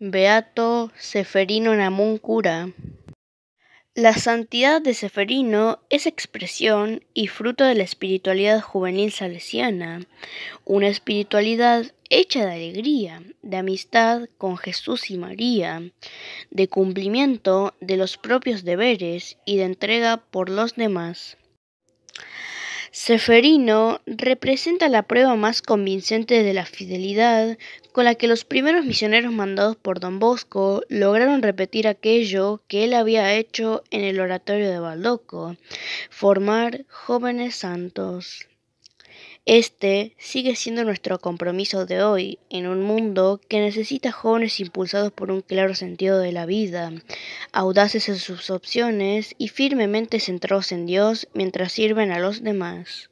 Beato Seferino Namun cura. La santidad de Seferino es expresión y fruto de la espiritualidad juvenil salesiana, una espiritualidad hecha de alegría, de amistad con Jesús y María, de cumplimiento de los propios deberes y de entrega por los demás. Seferino representa la prueba más convincente de la fidelidad con la que los primeros misioneros mandados por don Bosco lograron repetir aquello que él había hecho en el oratorio de Baldoco, formar jóvenes santos. Este sigue siendo nuestro compromiso de hoy, en un mundo que necesita jóvenes impulsados por un claro sentido de la vida, audaces en sus opciones y firmemente centrados en Dios mientras sirven a los demás.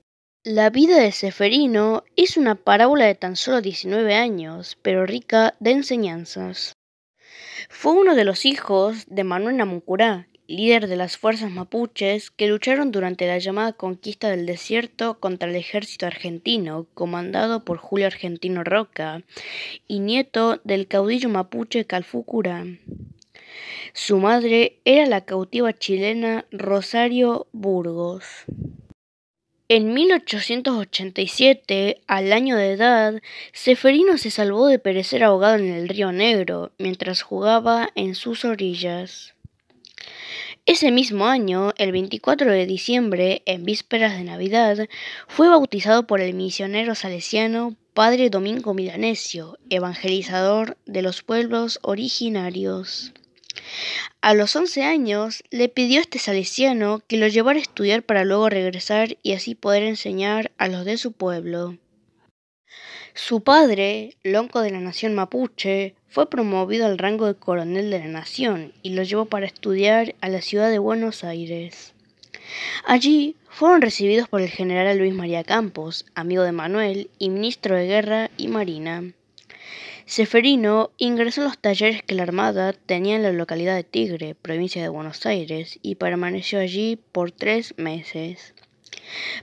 La vida de Seferino es una parábola de tan solo 19 años, pero rica de enseñanzas. Fue uno de los hijos de Manuel Namucurá, líder de las fuerzas mapuches que lucharon durante la llamada conquista del desierto contra el ejército argentino, comandado por Julio Argentino Roca, y nieto del caudillo mapuche Calfúcura. Su madre era la cautiva chilena Rosario Burgos. En 1887, al año de edad, Seferino se salvó de perecer ahogado en el río Negro mientras jugaba en sus orillas. Ese mismo año, el 24 de diciembre, en vísperas de Navidad, fue bautizado por el misionero salesiano Padre Domingo Milanesio, evangelizador de los pueblos originarios. A los 11 años le pidió a este salesiano que lo llevara a estudiar para luego regresar y así poder enseñar a los de su pueblo. Su padre, lonco de la nación mapuche, fue promovido al rango de coronel de la nación y lo llevó para estudiar a la ciudad de Buenos Aires. Allí fueron recibidos por el general Luis María Campos, amigo de Manuel y ministro de Guerra y Marina. Seferino ingresó a los talleres que la Armada tenía en la localidad de Tigre, provincia de Buenos Aires, y permaneció allí por tres meses.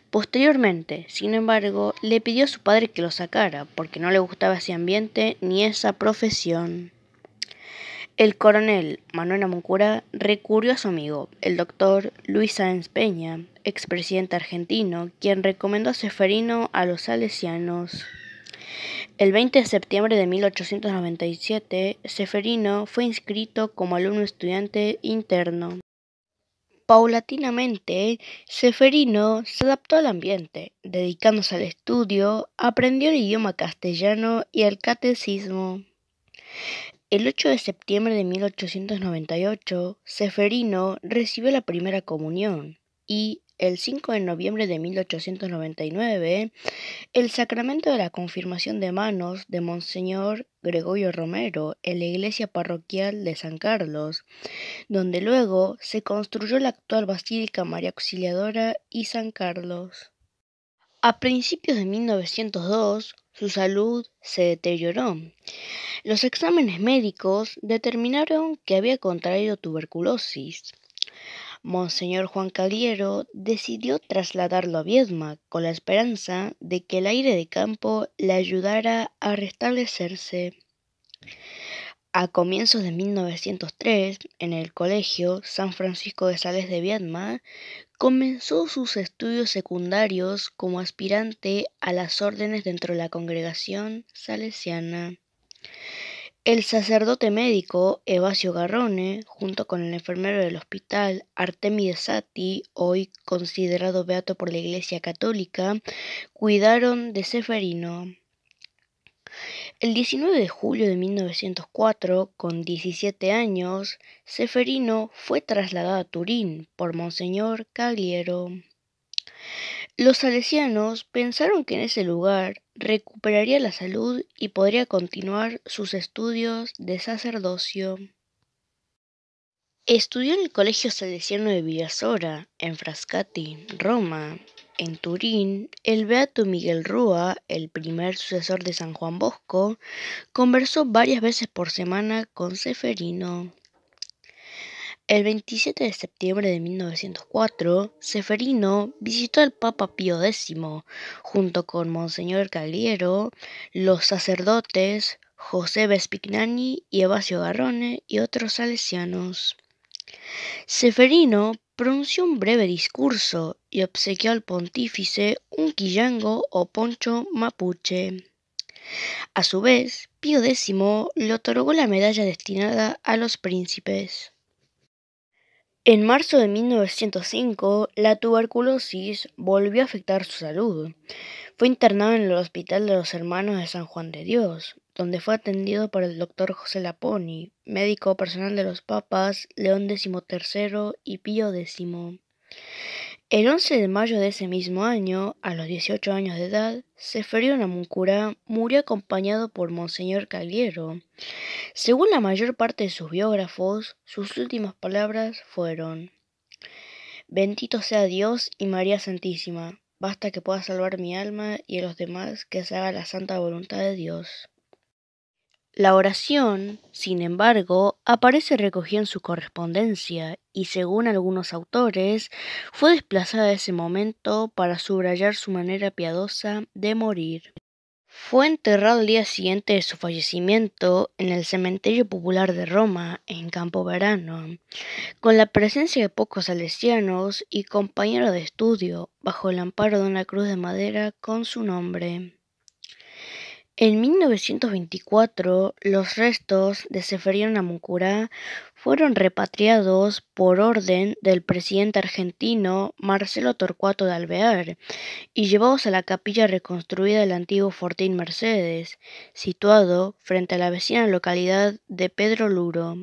Posteriormente, sin embargo, le pidió a su padre que lo sacara, porque no le gustaba ese ambiente ni esa profesión. El coronel Manuel Amoncura recurrió a su amigo, el doctor Luis Sáenz Peña, expresidente argentino, quien recomendó a Seferino a los salesianos. El 20 de septiembre de 1897, Seferino fue inscrito como alumno estudiante interno. Paulatinamente, Seferino se adaptó al ambiente, dedicándose al estudio, aprendió el idioma castellano y el catecismo. El 8 de septiembre de 1898, Seferino recibió la primera comunión y, el 5 de noviembre de 1899, el sacramento de la confirmación de manos de Monseñor Gregorio Romero en la iglesia parroquial de San Carlos, donde luego se construyó la actual Basílica María Auxiliadora y San Carlos. A principios de 1902, su salud se deterioró. Los exámenes médicos determinaron que había contraído tuberculosis. Monseñor Juan Cagliero decidió trasladarlo a Viedma con la esperanza de que el aire de campo le ayudara a restablecerse. A comienzos de 1903, en el Colegio San Francisco de Sales de Viedma, comenzó sus estudios secundarios como aspirante a las órdenes dentro de la congregación salesiana. El sacerdote médico Evasio Garrone, junto con el enfermero del hospital Artemide Sati, hoy considerado beato por la Iglesia Católica, cuidaron de Seferino. El 19 de julio de 1904, con 17 años, Seferino fue trasladado a Turín por Monseñor Cagliero. Los salesianos pensaron que en ese lugar recuperaría la salud y podría continuar sus estudios de sacerdocio. Estudió en el Colegio Salesiano de Villasora, en Frascati, Roma. En Turín, el beato Miguel Rúa, el primer sucesor de San Juan Bosco, conversó varias veces por semana con Seferino. El 27 de septiembre de 1904, Seferino visitó al Papa Pío X, junto con Monseñor Caliero, los sacerdotes José Vespignani y Evasio Garrone y otros salesianos. Seferino pronunció un breve discurso y obsequió al pontífice un quillango o poncho mapuche. A su vez, Pío X le otorgó la medalla destinada a los príncipes. En marzo de 1905, la tuberculosis volvió a afectar su salud. Fue internado en el Hospital de los Hermanos de San Juan de Dios, donde fue atendido por el doctor José Laponi, médico personal de los papas León XIII y Pío X. El 11 de mayo de ese mismo año, a los 18 años de edad, Seferino Namuncurá murió acompañado por Monseñor Cagliero. Según la mayor parte de sus biógrafos, sus últimas palabras fueron: Bendito sea Dios y María Santísima, basta que pueda salvar mi alma y a los demás que se haga la santa voluntad de Dios. La oración, sin embargo, aparece recogida en su correspondencia y, según algunos autores, fue desplazada de ese momento para subrayar su manera piadosa de morir. Fue enterrado el día siguiente de su fallecimiento en el Cementerio Popular de Roma, en Campo Verano, con la presencia de pocos salesianos y compañero de estudio, bajo el amparo de una cruz de madera con su nombre. En 1924, los restos de Seferino Namuncurá fueron repatriados por orden del presidente argentino Marcelo Torcuato de Alvear y llevados a la capilla reconstruida del antiguo Fortín Mercedes, situado frente a la vecina localidad de Pedro Luro.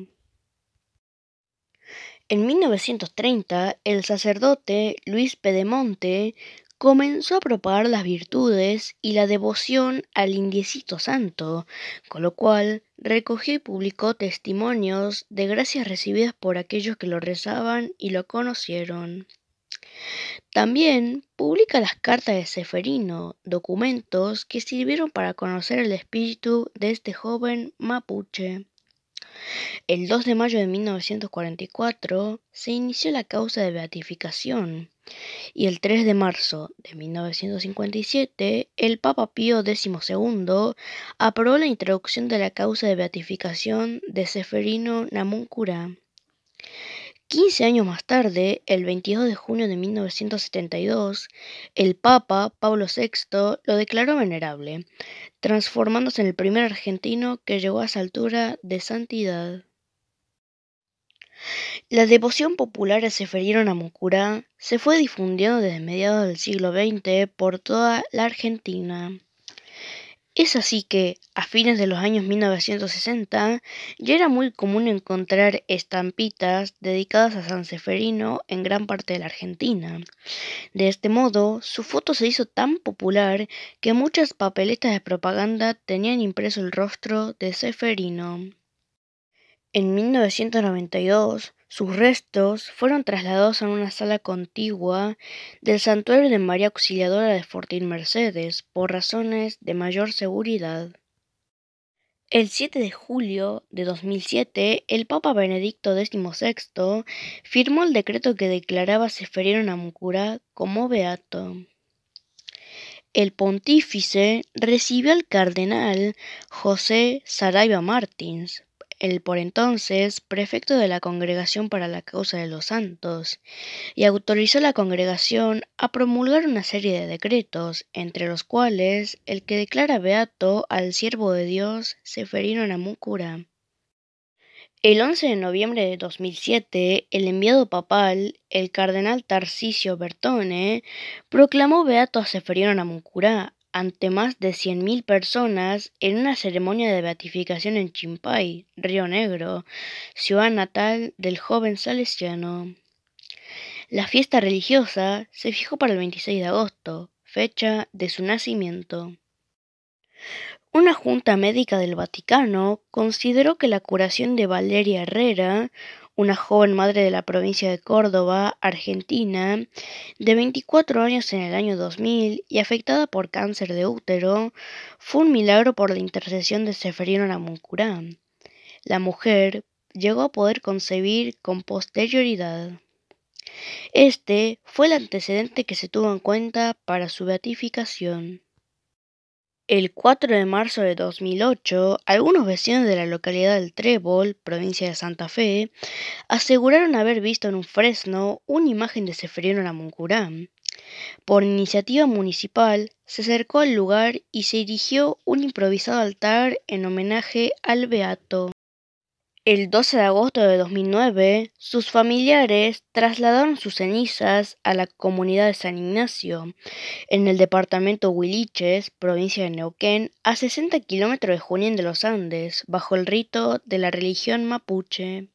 En 1930, el sacerdote Luis Pedemonte comenzó a propagar las virtudes y la devoción al indiecito santo, con lo cual recogió y publicó testimonios de gracias recibidas por aquellos que lo rezaban y lo conocieron. También publica las cartas de Seferino, documentos que sirvieron para conocer el espíritu de este joven mapuche. El 2 de mayo de 1944 se inició la causa de beatificación y el 3 de marzo de 1957 el Papa Pío XII aprobó la introducción de la causa de beatificación de Seferino Namuncura 15 años más tarde, el 22 de junio de 1972, el Papa Pablo VI lo declaró venerable, transformándose en el primer argentino que llegó a esa altura de santidad. La devoción popular a Seferino se fue difundiendo desde mediados del siglo XX por toda la Argentina. Es así que, a fines de los años 1960, ya era muy común encontrar estampitas dedicadas a San Seferino en gran parte de la Argentina. De este modo, su foto se hizo tan popular que muchas papeletas de propaganda tenían impreso el rostro de Seferino. En 1992, sus restos fueron trasladados a una sala contigua del santuario de María Auxiliadora de Fortín Mercedes por razones de mayor seguridad. El 7 de julio de 2007, el Papa Benedicto XVI firmó el decreto que declaraba a Seferino cura como beato. El pontífice recibió al cardenal José Saraiva Martins el por entonces prefecto de la Congregación para la Causa de los Santos, y autorizó a la congregación a promulgar una serie de decretos, entre los cuales el que declara beato al siervo de Dios Seferino Namucura. El 11 de noviembre de 2007, el enviado papal, el cardenal Tarcisio Bertone, proclamó beato a Seferino Namucura, ante más de 100.000 personas en una ceremonia de beatificación en Chimpay, Río Negro, ciudad natal del joven salesiano. La fiesta religiosa se fijó para el 26 de agosto, fecha de su nacimiento. Una junta médica del Vaticano consideró que la curación de Valeria Herrera una joven madre de la provincia de Córdoba, Argentina, de 24 años en el año 2000 y afectada por cáncer de útero, fue un milagro por la intercesión de Seferino Namuncurá. La mujer llegó a poder concebir con posterioridad. Este fue el antecedente que se tuvo en cuenta para su beatificación. El 4 de marzo de 2008, algunos vecinos de la localidad del Trébol, provincia de Santa Fe, aseguraron haber visto en un fresno una imagen de Seferino Namuncurán. Por iniciativa municipal, se acercó al lugar y se erigió un improvisado altar en homenaje al beato. El 12 de agosto de 2009, sus familiares trasladaron sus cenizas a la comunidad de San Ignacio, en el departamento Huiliches, provincia de Neuquén, a 60 kilómetros de Junín de los Andes, bajo el rito de la religión mapuche.